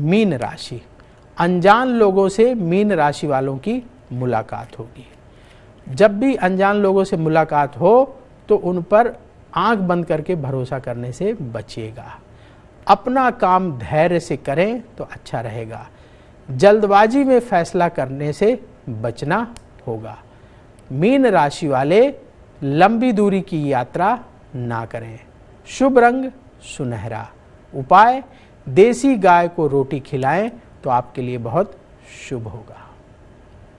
mean राशि अनजान लोगों से मीन राशि वालों की मुलाकात होगी जब भी अनजान लोगों से मुलाकात हो तो उन पर आंख बंद करके भरोसा करने से बचिएगा अपना काम धैर्य से करें तो अच्छा रहेगा जल्दबाजी में फैसला करने से बचना होगा मीन राशि वाले लंबी दूरी की यात्रा ना करें शुभ रंग सुनहरा उपाय देसी गाय को रोटी खिलाएं तो आपके लिए बहुत शुभ होगा